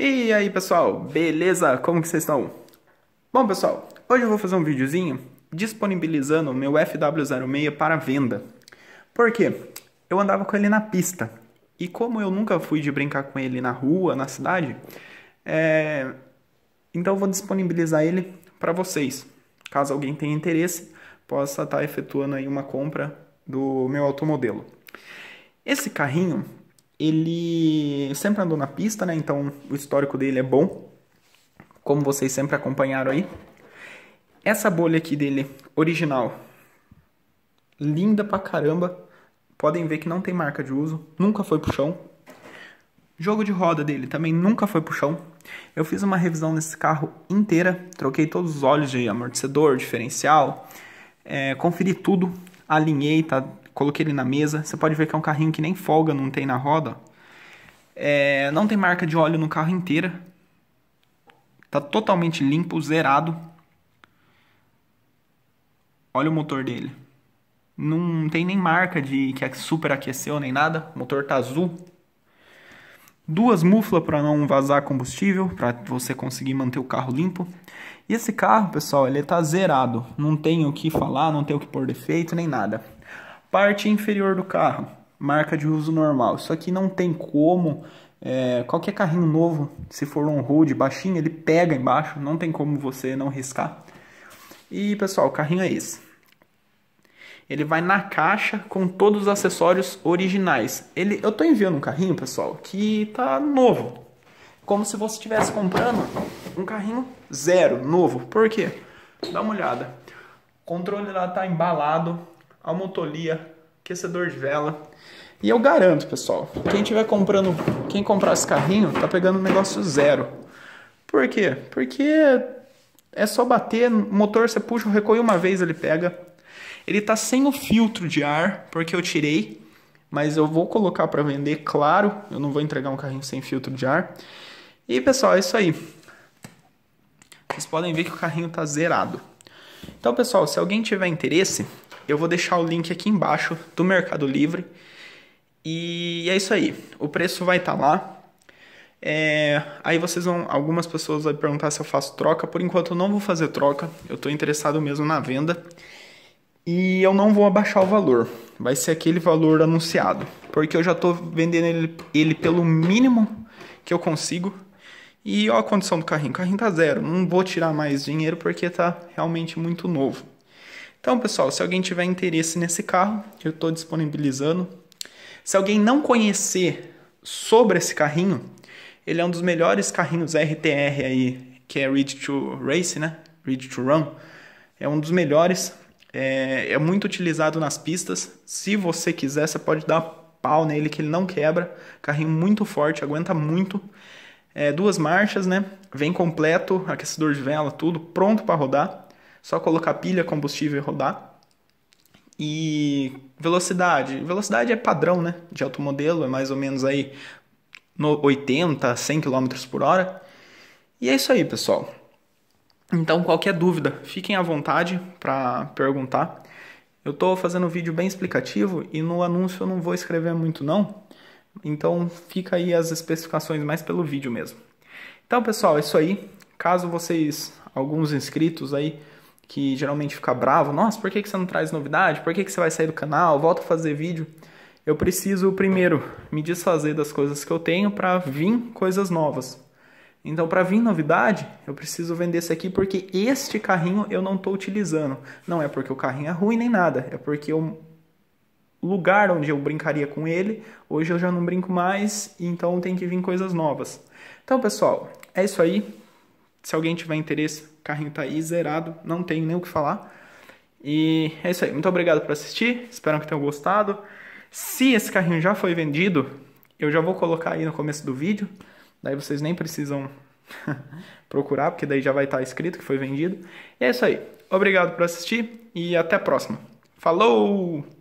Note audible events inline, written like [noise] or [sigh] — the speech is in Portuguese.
E aí pessoal, beleza? Como que vocês estão? Bom pessoal, hoje eu vou fazer um videozinho disponibilizando o meu FW06 para venda. Por quê? Eu andava com ele na pista. E como eu nunca fui de brincar com ele na rua, na cidade, é... então eu vou disponibilizar ele para vocês. Caso alguém tenha interesse, possa estar tá efetuando aí uma compra do meu automodelo. Esse carrinho ele sempre andou na pista, né? Então o histórico dele é bom, como vocês sempre acompanharam aí. Essa bolha aqui dele, original, linda pra caramba. Podem ver que não tem marca de uso, nunca foi pro chão. Jogo de roda dele também nunca foi pro chão. Eu fiz uma revisão nesse carro inteira, troquei todos os olhos de amortecedor, diferencial, é, conferi tudo, alinhei, tá? coloquei ele na mesa. Você pode ver que é um carrinho que nem folga não tem na roda. É, não tem marca de óleo no carro inteira. Tá totalmente limpo, zerado. Olha o motor dele. Não tem nem marca de que é superaqueceu nem nada. O motor tá azul duas muflas para não vazar combustível, para você conseguir manter o carro limpo. E esse carro, pessoal, ele está zerado, não tem o que falar, não tem o que pôr defeito nem nada. Parte inferior do carro, marca de uso normal. Isso aqui não tem como é, qualquer carrinho novo, se for um road baixinho, ele pega embaixo, não tem como você não riscar. E pessoal, o carrinho é esse. Ele vai na caixa com todos os acessórios originais. Ele, eu tô enviando um carrinho, pessoal, que tá novo. Como se você estivesse comprando um carrinho zero, novo. Por quê? Dá uma olhada. O controle lá tá embalado, almotolia, aquecedor de vela. E eu garanto, pessoal, quem tiver comprando, quem comprar esse carrinho, tá pegando um negócio zero. Por quê? Porque é só bater, motor você puxa o recolho uma vez, ele pega. Ele tá sem o filtro de ar, porque eu tirei, mas eu vou colocar para vender, claro. Eu não vou entregar um carrinho sem filtro de ar. E pessoal, é isso aí. Vocês podem ver que o carrinho tá zerado. Então, pessoal, se alguém tiver interesse, eu vou deixar o link aqui embaixo do Mercado Livre. E é isso aí. O preço vai estar tá lá. É, aí vocês vão, algumas pessoas vão perguntar se eu faço troca. Por enquanto eu não vou fazer troca. Eu estou interessado mesmo na venda e eu não vou abaixar o valor. Vai ser aquele valor anunciado, porque eu já estou vendendo ele, ele, pelo mínimo que eu consigo. E olha a condição do carrinho, o carrinho tá zero, não vou tirar mais dinheiro porque está realmente muito novo. Então, pessoal, se alguém tiver interesse nesse carro, eu estou disponibilizando. Se alguém não conhecer sobre esse carrinho, ele é um dos melhores carrinhos RTR aí, que é Ready to Race, né? Ready to Run. É um dos melhores é, é, muito utilizado nas pistas. Se você quiser, você pode dar pau nele que ele não quebra. Carrinho muito forte, aguenta muito. É, duas marchas, né? Vem completo, aquecedor de vela, tudo pronto para rodar. Só colocar pilha, combustível e rodar. E velocidade, velocidade é padrão, né? De automodelo é mais ou menos aí no 80, 100 km por hora. E é isso aí, pessoal. Então, qualquer dúvida, fiquem à vontade para perguntar. Eu estou fazendo um vídeo bem explicativo e no anúncio eu não vou escrever muito não. Então, fica aí as especificações mais pelo vídeo mesmo. Então, pessoal, é isso aí. Caso vocês, alguns inscritos aí, que geralmente fica bravo, nossa, por que, que você não traz novidade? Por que, que você vai sair do canal? Volta a fazer vídeo. Eu preciso primeiro me desfazer das coisas que eu tenho para vir coisas novas. Então, para vir novidade, eu preciso vender esse aqui porque este carrinho eu não estou utilizando. Não é porque o carrinho é ruim nem nada, é porque o lugar onde eu brincaria com ele, hoje eu já não brinco mais, então tem que vir coisas novas. Então, pessoal, é isso aí. Se alguém tiver interesse, o carrinho está aí zerado, não tenho nem o que falar. E é isso aí. Muito obrigado por assistir, espero que tenham gostado. Se esse carrinho já foi vendido, eu já vou colocar aí no começo do vídeo Daí vocês nem precisam [laughs] procurar, porque daí já vai estar escrito que foi vendido. E é isso aí. Obrigado por assistir e até a próxima. Falou!